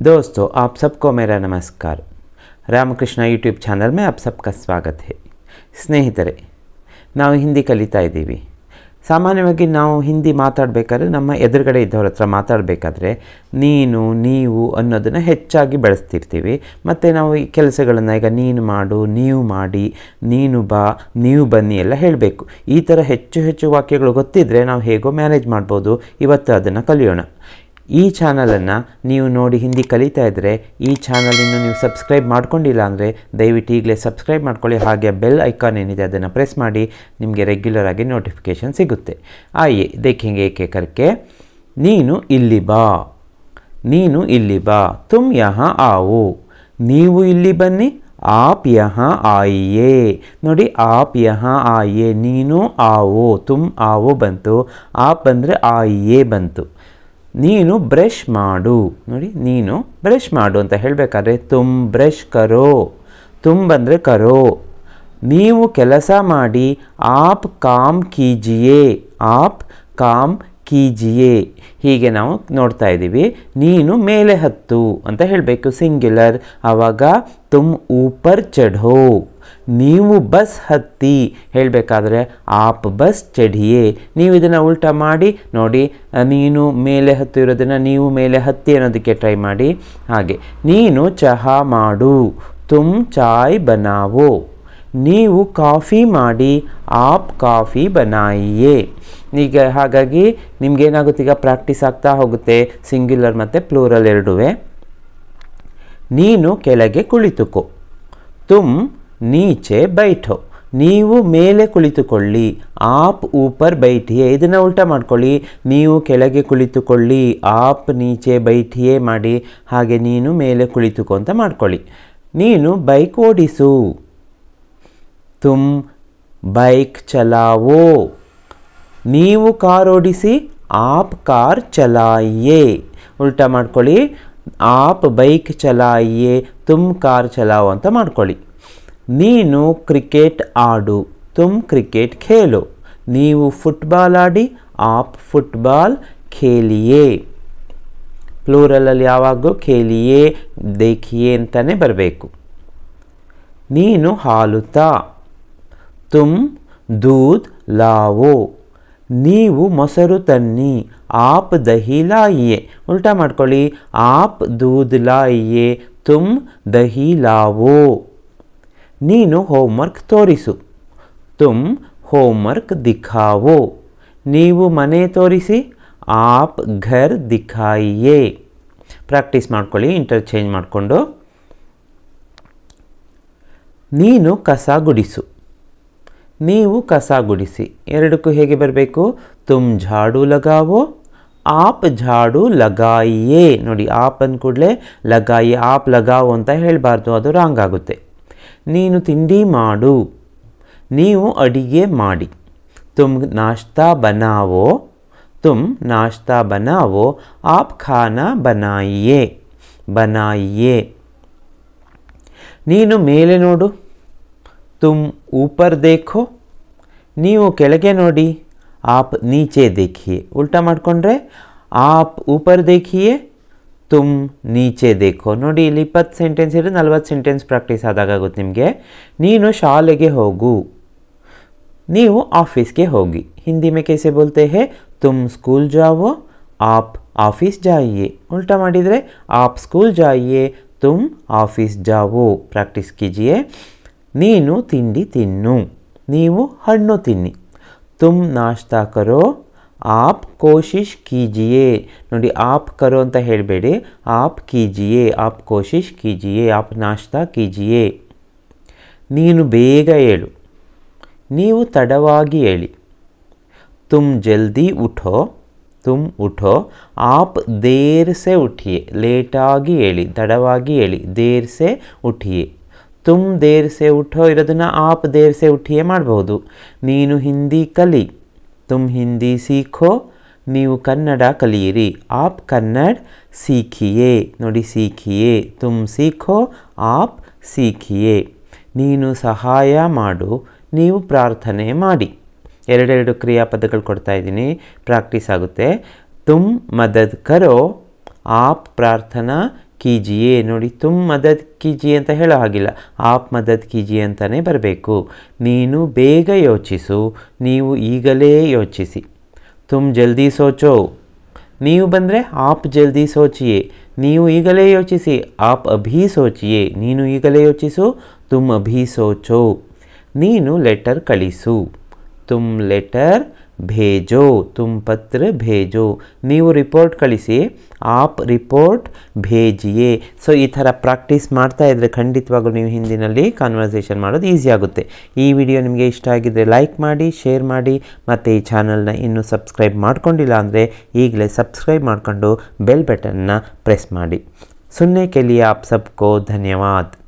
दोस्तों आप सबको मेरा नमस्कार ರಾಮಕೃಷ್ಣ ಯೂಟ್ಯೂಬ್ ಚಾನಲ್ ಮೇ ಆಪ್ ಸಬ್ಕ ಸ್ವಾಗತ ಹೇ ಸ್ನೇಹಿತರೆ ನಾವು ಹಿಂದಿ ಕಲಿತಾ ಇದ್ದೀವಿ ಸಾಮಾನ್ಯವಾಗಿ ನಾವು ಹಿಂದಿ ಮಾತಾಡಬೇಕಾದ್ರೆ ನಮ್ಮ ಎದುರುಗಡೆ ಇದ್ದವ್ರ ಹತ್ರ ಮಾತಾಡಬೇಕಾದ್ರೆ ನೀನು ನೀವು ಅನ್ನೋದನ್ನು ಹೆಚ್ಚಾಗಿ ಬಳಸ್ತಿರ್ತೀವಿ ಮತ್ತು ನಾವು ಈ ಕೆಲಸಗಳನ್ನು ಈಗ ನೀನು ಮಾಡು ನೀವು ಮಾಡಿ ನೀನು ಬಾ ನೀವು ಬನ್ನಿ ಎಲ್ಲ ಹೇಳಬೇಕು ಈ ಥರ ಹೆಚ್ಚು ಹೆಚ್ಚು ವಾಕ್ಯಗಳು ಗೊತ್ತಿದ್ದರೆ ನಾವು ಹೇಗೋ ಮ್ಯಾನೇಜ್ ಮಾಡ್ಬೋದು ಇವತ್ತು ಅದನ್ನು ಕಲಿಯೋಣ ಈ ಚಾನಲನ್ನು ನೀವು ನೋಡಿ ಹಿಂದಿ ಕಲಿತಾ ಇದ್ದರೆ ಈ ಚಾನಲನ್ನು ನೀವು ಸಬ್ಸ್ಕ್ರೈಬ್ ಮಾಡ್ಕೊಂಡಿಲ್ಲ ಅಂದರೆ ದಯವಿಟ್ಟು ಈಗಲೇ ಸಬ್ಸ್ಕ್ರೈಬ್ ಮಾಡ್ಕೊಳ್ಳಿ ಹಾಗೆ ಬೆಲ್ ಐಕಾನ್ ಏನಿದೆ ಅದನ್ನು ಪ್ರೆಸ್ ಮಾಡಿ ನಿಮಗೆ ರೆಗ್ಯುಲರ್ ಆಗಿ ನೋಟಿಫಿಕೇಷನ್ ಸಿಗುತ್ತೆ ಆಯೇ ದೇಖಿಂಗ್ ಏಕೆ ಕರ್ಕೆ ನೀನು ಇಲ್ಲಿ ಬಾ ನೀನು ಇಲ್ಲಿ ಬಾ ತುಮ್ ಯಹ ಆವು ನೀವು ಇಲ್ಲಿ ಬನ್ನಿ ಆಪ್ ಯಹ ಆಯೇ ನೋಡಿ ಆಪ್ ಯಹ ಆಯೇ ನೀನು ಆವು ತುಮ್ ಆವು ಬಂತು ಆಪ್ ಅಂದರೆ ಆಯೇ ಬಂತು ನೀನು ಬ್ರಷ್ ಮಾಡು ನೋಡಿ ನೀನು ಬ್ರಷ್ ಮಾಡು ಅಂತ ಹೇಳಬೇಕಾದ್ರೆ ತುಮ್ ಬ್ರಷ್ ಕರೋ ತುಂಬ ಅಂದರೆ ಕರೋ ನೀವು ಕೆಲಸ ಮಾಡಿ ಆಪ್ ಕಾಮ್ ಕೀಜಿಯೇ ಆಪ್ ಕಾಮ್ ಕೀಜಿಯೇ ಹೀಗೆ ನಾವು ನೋಡ್ತಾ ಇದ್ದೀವಿ ನೀನು ಮೇಲೆ ಹತ್ತು ಅಂತ ಹೇಳಬೇಕು ಸಿಂಗ್ಯುಲರ್ ಆವಾಗ ತುಮ್ ಊಪರ್ ಚಢೋ ನೀವು ಬಸ್ ಹತ್ತಿ ಹೇಳಬೇಕಾದ್ರೆ ಆಪ್ ಬಸ್ ಚಢಿಯೇ ನೀವು ಇದನ್ನು ಉಲ್ಟ ಮಾಡಿ ನೋಡಿ ನೀನು ಮೇಲೆ ಹತ್ತು ಇರೋದನ್ನು ನೀವು ಮೇಲೆ ಹತ್ತಿ ಅನ್ನೋದಕ್ಕೆ ಟ್ರೈ ಮಾಡಿ ಹಾಗೆ ನೀನು ಚಹಾ ಮಾಡು ತುಮ್ ಚಾಯ್ ಬನಾವೋ ನೀವು ಕಾಫಿ ಮಾಡಿ ಆಪ್ ಕಾಫಿ ಬನಾಯಿಯೇ ಈಗ ಹಾಗಾಗಿ ನಿಮಗೇನಾಗುತ್ತೆ ಈಗ ಪ್ರಾಕ್ಟೀಸ್ ಆಗ್ತಾ ಹೋಗುತ್ತೆ ಸಿಂಗ್ಯುಲರ್ ಮತ್ತು ಪ್ಲೂರಲ್ ಎರಡುವೆ ನೀನು ಕೆಳಗೆ ಕುಳಿತುಕೋ ತುಮ್ ನೀಚೆ ಬೈಠೋ ನೀವು ಮೇಲೆ ಕುಳಿತುಕೊಳ್ಳಿ ಆಪ್ ಊಪರ್ ಬೈಠಿಯೇ ಇದನ್ನು ಉಲ್ಟ ಮಾಡ್ಕೊಳ್ಳಿ ನೀವು ಕೆಳಗೆ ಕುಳಿತುಕೊಳ್ಳಿ ಆಪ್ ನೀಚೆ ಬೈಠಿಯೇ ಮಾಡಿ ಹಾಗೆ ನೀನು ಮೇಲೆ ಕುಳಿತುಕೋ ಅಂತ ಮಾಡ್ಕೊಳ್ಳಿ ನೀನು ಬೈಕ್ ಓಡಿಸು ತುಮ್ ಬೈಕ್ ಚಲಾವೋ ನೀವು ಕಾರ್ ಓಡಿಸಿ ಆಪ್ ಕಾರ್ ಚಲಾಯಿಯೇ ಉಲ್ಟಾ ಮಾಡ್ಕೊಳ್ಳಿ ಆಪ್ ಬೈಕ್ ಚಲಾಯಿಯೇ ತುಮ್ ಕಾರ್ ಚಲಾವೋ ಅಂತ ಮಾಡ್ಕೊಳ್ಳಿ ನೀನು ಕ್ರಿಕೆಟ್ ಆಡು ತುಮ್ ಕ್ರಿಕೆಟ್ ಖೇಲು ನೀವು ಫುಟ್ಬಾಲ್ ಆಡಿ ಆಪ್ ಫುಟ್ಬಾಲ್ ಖೇಲಿಯೇ ಪ್ಲೂರಲಲ್ಲಿ ಯಾವಾಗೂ ಖೇಲಿಯೇ ದೇಖಿಯೇ ಅಂತಲೇ ಬರಬೇಕು ನೀನು ಹಾಲುತ್ತಾ తుమ్ దూద్ లావో ನೀವು ಮೊಸರು ತನ್ನಿ ಆಪ್ ದಹಿ ಲಾಯಿಯೆ ಉಲ್ಟಾ ಮಾಡ್ಕೊಳ್ಳಿ ಆಪ್ ದೂದ್ ಲಾಯಿಯೆ ತುಮ್ ದಹಿ ಲಾವೋ ನೀನು ಹೋಮ್ವರ್ಕ್ ತೋರಿಸು ತುಮ್ ಹೋಮ್ವರ್ಕ್ ದಿಖಾವೋ ನೀವು ಮನೆ ತೋರಿಸಿ ಆಪ್ ಘರ್ ದಿಖಾಯಿಯೇ ಪ್ರಾಕ್ಟೀಸ್ ಮಾಡ್ಕೊಳ್ಳಿ ಇಂಟರ್ಚೇಂಜ್ ಮಾಡಿಕೊಂಡು ನೀನು ಕಸ ಗುಡಿಸು ನೀವು ಕಸ ಗುಡಿಸಿ ಎರಡಕ್ಕೂ ಹೇಗೆ ಬರಬೇಕು ತುಮ್ ಝಾಡು ಲಗಾವೋ ಆಪ್ ಝಾಡು ಲಗಾಯಿಯೇ ನೋಡಿ ಆಪ್ ಅಂದ ಕೂಡಲೇ ಲಗಾಯಿ ಆಪ್ ಲಗಾವು ಅಂತ ಹೇಳಬಾರ್ದು ಅದು ರಾಂಗ್ ಆಗುತ್ತೆ ನೀನು ತಿಂಡಿ ಮಾಡು ನೀವು ಅಡಿಗೆ ಮಾಡಿ ತುಮ್ ನಾಷ್ಟಾ ಬನಾವೋ ತುಮ್ ನಾಷ್ಟಾ ಬನಾವೋ ಆಪ್ ಖಾನಾ ಬನಾಯಿಯೇ ಬನಾಯಿಯೇ ನೀನು ಮೇಲೆ ನೋಡು तुम ऊपर देखो नहीं कड़गे नोड़ी आप नीचे देखिए उल्टा मे आप ऊपर देखिए तुम नीचे देखो नोड़ी इपत् सेटेन नल्वत सेटेन प्राक्टिस नहीं शाले होगू आफी के हि हिंदी में कैसे बोलते हैं तुम स्कूल जाओ आप आफीस जाइए उल्टा आप स्कूल जाइए तुम ऑफिस जाओ प्रैक्टिस कीजिए ನೀನು ತಿಂಡಿ ತಿನ್ನು ನೀವು ಹಣ್ಣು ತಿನ್ನಿ ತುಮ್ ನಾಷ್ಟಾ ಕರೋ ಆಪ್ ಕೋಶಿಶ್ ಕೀಜಿಯೇ ನೋಡಿ ಆಪ್ ಕರೋ ಅಂತ ಹೇಳಬೇಡಿ ಆಪ್ ಕೀಜಿಯೇ ಆಪ್ ಕೋಶಿಶ್ ಕೀಜಿಯೇ ಆಪ್ ನಾಷ್ಟಾ ಕೀಜಿಯೇ ನೀನು ಬೇಗ ಹೇಳು ನೀವು ತಡವಾಗಿ ಹೇಳಿ ತುಮ್ ಜಲ್ದಿ ಉಠೋ ತುಮ್ ಉಠೋ ಆಪ್ ದೇರ್ಸೆ ಉಠಿಯೇ ಲೇಟಾಗಿ ಹೇಳಿ ತಡವಾಗಿ ಹೇಳಿ ದೇರ್ಸೆ ಉಠಿಯೇ ತುಮ್ ದೇರ್ಸೆ ಸೆ ಉಠೋ ಇರೋದನ್ನು ಆಪ್ ದೇರ್ ಸೆ ಉಠಿಯೇ ಮಾಡಬಹುದು ನೀನು ಹಿಂದಿ ಕಲಿ ತುಮ್ ಹಿಂದಿ ಸೀಖೋ ನೀವು ಕನ್ನಡ ಕಲಿಯಿರಿ ಆಪ್ ಕನ್ನಡ ಸೀಖಿಯೇ ನೋಡಿ ಸೀಖಿಯೇ ತುಮ್ ಸೀಖೋ ಆಪ್ ಸೀಖಿಯೇ ನೀನು ಸಹಾಯ ಮಾಡು ನೀವು ಪ್ರಾರ್ಥನೆ ಮಾಡಿ ಎರಡೆರಡು ಕ್ರಿಯಾಪದಗಳು ಕೊಡ್ತಾ ಇದ್ದೀನಿ ಪ್ರಾಕ್ಟೀಸ್ ಆಗುತ್ತೆ ತುಮ್ ಮದದ್ ಕರೋ ಆಪ್ ಪ್ರಾರ್ಥನಾ ಕೀಜಿಯೇ ನೋಡಿ ತುಮ್ ಮದದ್ ಜಿ ಅಂತ ಹೇಳೋ ಹಾಗಿಲ್ಲ ಆಪ್ ಮದದ್ ಜಿ ಅಂತಲೇ ಬರಬೇಕು ನೀನು ಬೇಗ ಯೋಚಿಸು ನೀವು ಈಗಲೇ ಯೋಚಿಸಿ ತುಮ್ ಜಲ್ದಿ ಸೋಚೋ ನೀವು ಬಂದರೆ ಆಪ್ ಜಲ್ದಿ ಸೋಚಿಯೇ ನೀವು ಈಗಲೇ ಯೋಚಿಸಿ ಆಪ್ ಅಭಿ ಸೋಚಿಯೇ ನೀನು ಈಗಲೇ ಯೋಚಿಸು ತುಮ್ ಅಭಿ ಸೋಚೋ ನೀನು ಲೆಟರ್ ಕಳಿಸು ತುಮ್ ಲೆಟರ್ ಭೇಜೋ ತುಮ್ ಪತ್ರ ಭೇಜೋ ನೀವು ರಿಪೋರ್ಟ್ ಕಳಿಸಿ ಆಪ್ ರಿಪೋರ್ಟ್ ಭೇಜಿಯೇ ಸೊ ಈ ಥರ ಪ್ರಾಕ್ಟೀಸ್ ಮಾಡ್ತಾ ಇದ್ದರೆ ಖಂಡಿತವಾಗಲೂ ನೀವು ಹಿಂದಿನಲ್ಲಿ ಕಾನ್ವರ್ಸೇಷನ್ ಮಾಡೋದು ಈಸಿ ಆಗುತ್ತೆ ಈ ವಿಡಿಯೋ ನಿಮಗೆ ಇಷ್ಟ ಆಗಿದ್ದರೆ ಲೈಕ್ ಮಾಡಿ ಶೇರ್ ಮಾಡಿ ಮತ್ತು ಈ ಚಾನಲ್ನ ಇನ್ನೂ ಸಬ್ಸ್ಕ್ರೈಬ್ ಮಾಡ್ಕೊಂಡಿಲ್ಲ ಅಂದರೆ ಈಗಲೇ ಸಬ್ಸ್ಕ್ರೈಬ್ ಮಾಡಿಕೊಂಡು ಬೆಲ್ ಬಟನ್ನ ಪ್ರೆಸ್ ಮಾಡಿ ಸುನ್ನೆ ಕೆಲಿ ಆಪ್ ಸಬ್ಕೋ ಧನ್ಯವಾದ